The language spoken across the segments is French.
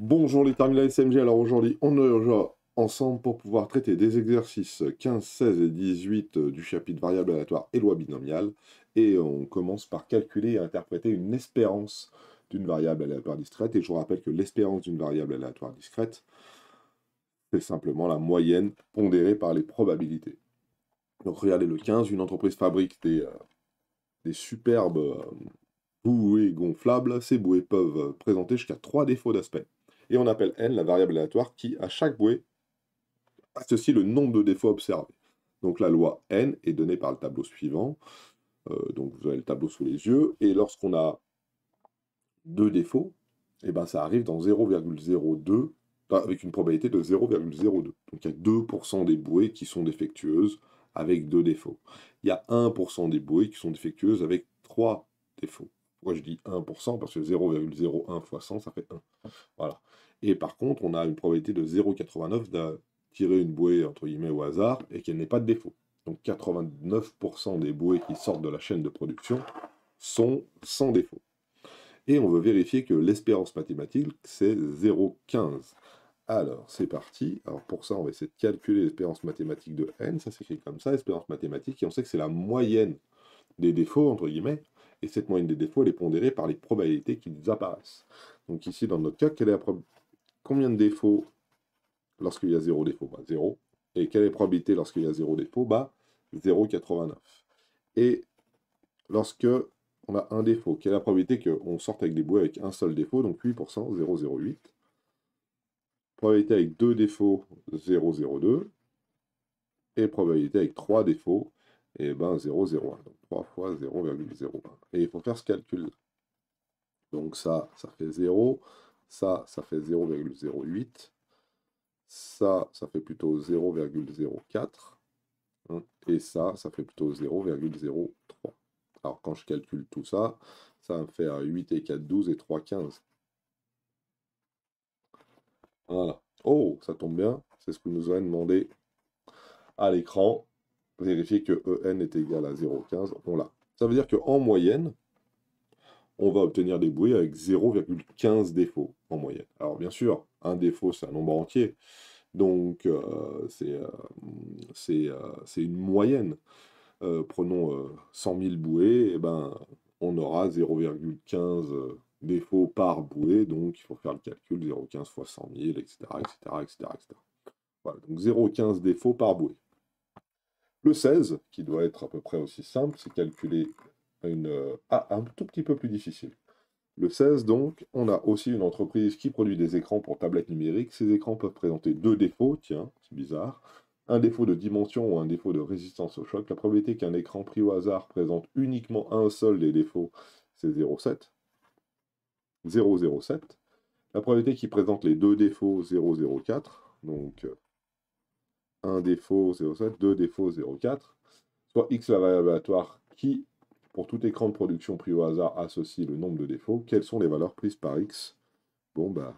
Bonjour les terminales SMG, alors aujourd'hui on est ensemble pour pouvoir traiter des exercices 15, 16 et 18 euh, du chapitre variable aléatoire et loi binomiale et on commence par calculer et interpréter une espérance d'une variable aléatoire discrète et je vous rappelle que l'espérance d'une variable aléatoire discrète c'est simplement la moyenne pondérée par les probabilités. Donc regardez le 15, une entreprise fabrique des, euh, superbes euh, bouées gonflables, ces bouées peuvent présenter jusqu'à 3 défauts d'aspect. Et on appelle n la variable aléatoire qui, à chaque bouée, associe le nombre de défauts observés. Donc la loi n est donnée par le tableau suivant. Euh, donc vous avez le tableau sous les yeux. Et lorsqu'on a deux défauts, eh ben ça arrive dans 0,02 avec une probabilité de 0,02. Donc il y a 2% des bouées qui sont défectueuses avec deux défauts. Il y a 1% des bouées qui sont défectueuses avec trois défauts. Pourquoi je dis 1% Parce que 0,01 fois 100, ça fait 1. Voilà. Et par contre, on a une probabilité de 0,89 de tirer une bouée, entre guillemets, au hasard, et qu'elle n'ait pas de défaut. Donc 89% des bouées qui sortent de la chaîne de production sont sans défaut. Et on veut vérifier que l'espérance mathématique, c'est 0,15. Alors, c'est parti. Alors, pour ça, on va essayer de calculer l'espérance mathématique de n. Ça s'écrit comme ça, espérance mathématique. Et on sait que c'est la moyenne des défauts, entre guillemets, et cette moyenne des défauts, elle est pondérée par les probabilités qui nous apparaissent. Donc ici, dans notre cas, quelle est la combien de défauts lorsqu'il y a 0 défaut 0. Bah, Et quelle est la probabilité lorsqu'il y a 0 défaut bah, 0,89. Et lorsque on a un défaut, quelle est la probabilité qu'on sorte avec des bouées avec un seul défaut Donc 8%, 0,08. Probabilité avec deux défauts, 0,02. Et probabilité avec trois défauts, et eh ben 0,01. Donc 3 fois 0,01. Et il faut faire ce calcul. Donc ça, ça fait 0. Ça, ça fait 0,08. Ça, ça fait plutôt 0,04. Hein. Et ça, ça fait plutôt 0,03. Alors quand je calcule tout ça, ça va me faire 8 et 4, 12 et 3, 15. Voilà. Oh, ça tombe bien. C'est ce que nous avez demandé à l'écran vérifier que EN est égal à 0,15, on Ça veut dire qu'en moyenne, on va obtenir des bouées avec 0,15 défauts en moyenne. Alors bien sûr, un défaut, c'est un nombre entier, donc euh, euh, euh, c'est une moyenne. prenons 100 000 bouées, et eh ben, on aura 0,15 défauts par bouée, donc il faut faire le calcul, 0,15 fois 100 000, etc. etc., etc. donc 0,15 défauts par bouée. Le 16, qui doit être à peu près aussi simple, c'est calculer une... Euh, ah, un tout petit peu plus difficile. Le 16, donc, on a aussi une entreprise qui produit des écrans pour tablettes numériques. Ces écrans peuvent présenter deux défauts, tiens, c'est bizarre. Un défaut de dimension ou un défaut de résistance au choc. La probabilité qu'un écran pris au hasard présente uniquement un seul des défauts, c'est 0,7. 0,07. La probabilité qu'il présente les deux défauts, 0,04. Donc, euh, un défaut 0,7, 2 défauts 0,4, soit x la variable aléatoire qui, pour tout écran de production pris au hasard, associe le nombre de défauts. Quelles sont les valeurs prises par x Bon, bah,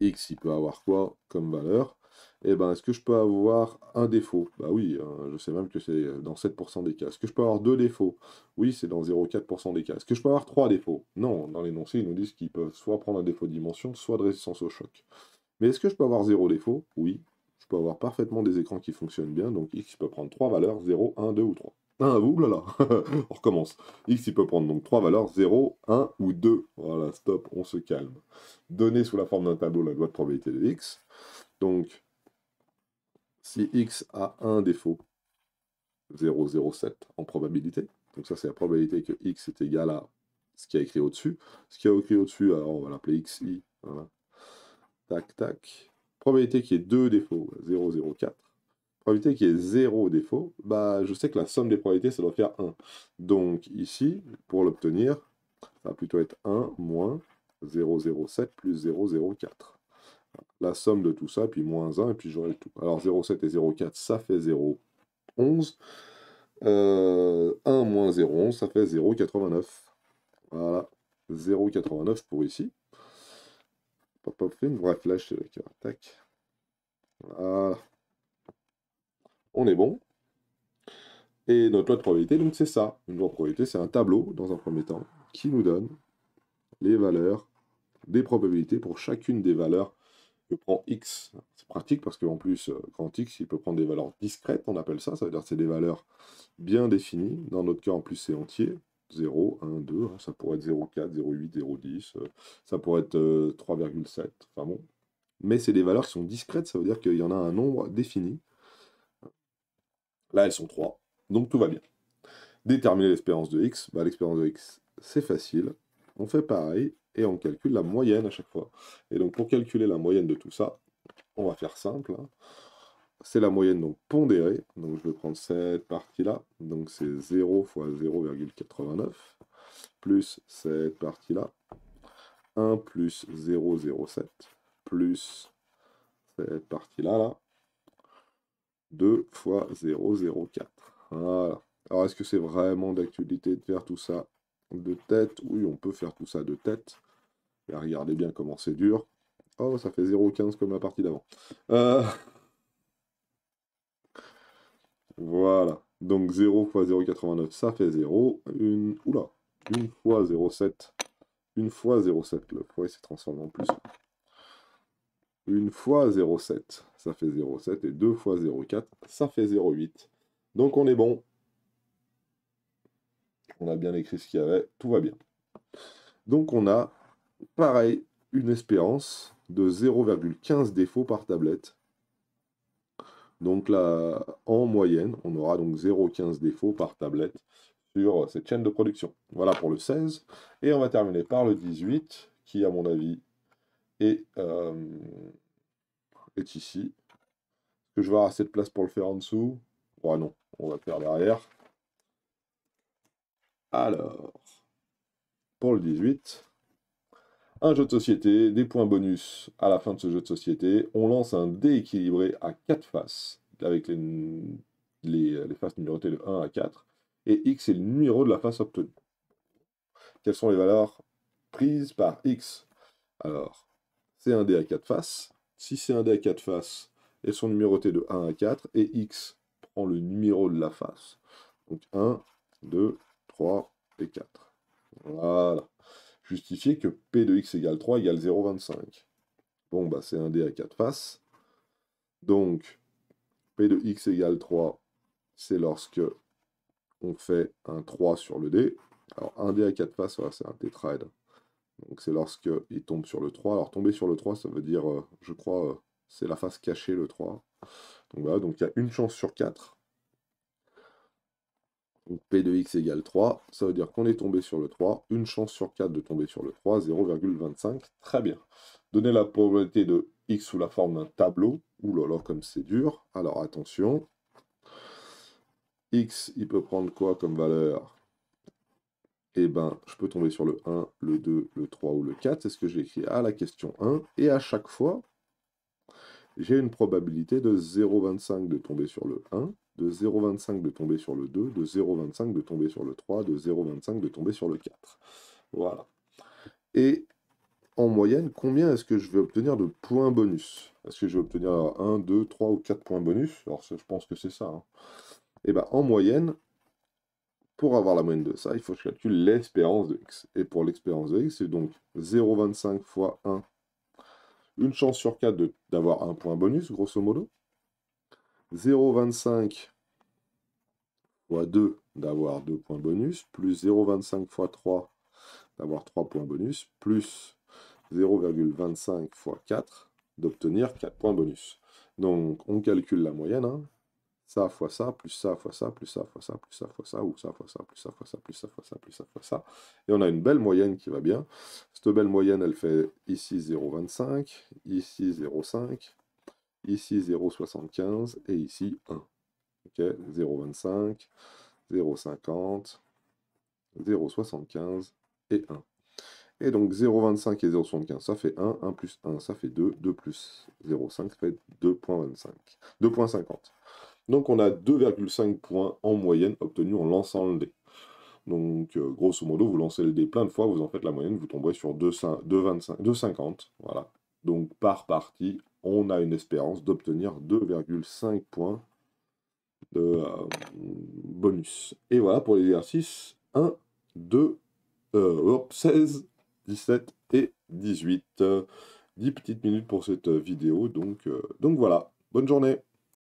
x, il peut avoir quoi comme valeur Eh ben, est-ce que je peux avoir un défaut Bah oui, hein, je sais même que c'est dans 7% des cas. Est-ce que je peux avoir deux défauts Oui, c'est dans 0,4% des cas. Est-ce que je peux avoir trois défauts Non, dans l'énoncé, ils nous disent qu'ils peuvent soit prendre un défaut de dimension, soit de résistance au choc. Mais est-ce que je peux avoir zéro défaut Oui, peut avoir parfaitement des écrans qui fonctionnent bien, donc x peut prendre trois valeurs, 0, 1, 2 ou 3. 1, là on recommence. X, il peut prendre donc trois valeurs, 0, 1 ou 2. Voilà, stop, on se calme. Donner sous la forme d'un tableau la loi de probabilité de X. Donc, si X a un défaut, 0, 7 en probabilité. Donc ça, c'est la probabilité que X est égal à ce qui a écrit au-dessus. Ce qui a écrit au-dessus, alors on va l'appeler XI. Voilà. Tac, tac probabilité qu'il y ait deux défauts, 0, 0, 4, probabilité qu'il y ait 0 défaut, bah, je sais que la somme des probabilités, ça doit faire 1. Donc ici, pour l'obtenir, ça va plutôt être 1 moins 0,07 plus 0,04. La somme de tout ça, puis moins 1, et puis j'aurai tout. Alors 0,7 et 0,4, ça fait 0,11. Euh, 1 moins 11, ça fait 0,89. Voilà, 0,89 pour ici pop une vraie flèche. Voilà. On est bon. Et notre loi de probabilité, donc c'est ça. Une loi de probabilité, c'est un tableau, dans un premier temps, qui nous donne les valeurs des probabilités pour chacune des valeurs que prend x. C'est pratique parce qu'en plus, euh, quand x, il peut prendre des valeurs discrètes, on appelle ça, ça veut dire que c'est des valeurs bien définies. Dans notre cas, en plus, c'est entier. 0, 1, 2, ça pourrait être 0,4, 0,8, 0,10, ça pourrait être 3,7, euh, enfin bon. Mais c'est des valeurs qui sont discrètes, ça veut dire qu'il y en a un nombre défini. Là, elles sont 3, donc tout va bien. Déterminer l'espérance de x, bah, l'espérance de x, c'est facile. On fait pareil et on calcule la moyenne à chaque fois. Et donc pour calculer la moyenne de tout ça, on va faire simple. Hein c'est la moyenne donc pondérée. Donc je vais prendre cette partie-là. Donc c'est 0 fois 0,89 plus cette partie-là. 1 plus 0,07 plus cette partie-là. Là. 2 fois 0,04. Voilà. Alors est-ce que c'est vraiment d'actualité de faire tout ça de tête Oui, on peut faire tout ça de tête. Et regardez bien comment c'est dur. Oh, ça fait 0,15 comme la partie d'avant. Euh... Voilà. Donc 0 x 0,89, ça fait 0. Une... Oula Une fois 0,7. Une fois 0,7. Le poids s'est transformé en plus. Une fois 0,7, ça fait 0,7. Et 2 fois 0,4, ça fait 0,8. Donc on est bon. On a bien écrit ce qu'il y avait. Tout va bien. Donc on a, pareil, une espérance de 0,15 défauts par tablette donc là, en moyenne, on aura donc 0,15 défauts par tablette sur euh, cette chaîne de production. Voilà pour le 16. Et on va terminer par le 18, qui à mon avis est, euh, est ici. Est-ce que je vais avoir assez de place pour le faire en dessous Ouais non, on va le faire derrière. Alors, pour le 18, un jeu de société, des points bonus à la fin de ce jeu de société. On lance un dé équilibré à 4 faces, avec les, euh, les, faces numérotées de 1 à 4, et X est le numéro de la face obtenue. Quelles sont les valeurs prises par X Alors, c'est un dé à 4 faces. Si c'est un dé à 4 faces, elles sont numérotées de 1 à 4, et X prend le numéro de la face. Donc 1, 2, 3 et 4. Voilà justifier que P de x égale 3 égale 0,25. Bon, bah, c'est un dé à 4 faces. Donc, P de x égale 3, c'est lorsque on fait un 3 sur le dé. Alors, un dé à 4 faces, c'est un trade. Donc, c'est lorsque il tombe sur le 3. Alors, tomber sur le 3, ça veut dire, euh, je crois, euh, c'est la face cachée, le 3. Donc, voilà, donc il y a une chance sur 4 donc P de x égale 3, ça veut dire qu'on est tombé sur le 3, une chance sur 4 de tomber sur le 3, 0,25, très bien. Donnez la probabilité de x sous la forme d'un tableau, oulala là là, comme c'est dur, alors attention. x, il peut prendre quoi comme valeur eh ben, je peux tomber sur le 1, le 2, le 3 ou le 4, c'est ce que j'ai écrit à la question 1, et à chaque fois, j'ai une probabilité de 0,25 de tomber sur le 1, de 0,25 de tomber sur le 2, de 0,25 de tomber sur le 3, de 0,25 de tomber sur le 4. Voilà. Et en moyenne, combien est-ce que je vais obtenir de points bonus Est-ce que je vais obtenir 1, 2, 3 ou 4 points bonus Alors je pense que c'est ça. Et hein. eh bien en moyenne, pour avoir la moyenne de ça, il faut que je calcule l'espérance de x. Et pour l'espérance de x, c'est donc 0,25 fois 1. Une chance sur 4 d'avoir un point bonus, grosso modo. 0,25 fois 2 d'avoir 2 points bonus, plus 0,25 fois 3 d'avoir 3 points bonus, plus 0,25 fois 4 d'obtenir 4 points bonus. Donc on calcule la moyenne, hein. ça fois ça, plus ça fois ça, plus ça fois ça, plus ça fois ça, ou ça fois ça, plus ça fois ça, plus ça fois ça, plus ça fois ça. Et on a une belle moyenne qui va bien. Cette belle moyenne, elle fait ici 0,25, ici 0,5, Ici 0,75 et ici 1. Ok, 0,25, 0,50, 0,75 et 1. Et donc 0,25 et 0,75, ça fait 1. 1 plus 1, ça fait 2. 2 plus 0,5, ça fait 2,25. 2,50. Donc on a 2,5 points en moyenne obtenus en lançant le dé. Donc euh, grosso modo, vous lancez le dé plein de fois, vous en faites la moyenne, vous tomberez sur 2,50. Voilà. Donc par partie, on a une espérance d'obtenir 2,5 points de euh, bonus. Et voilà pour l'exercice 1, 2, 16, 17 et 18. 10 euh, petites minutes pour cette euh, vidéo, donc, donc voilà. Bonne journée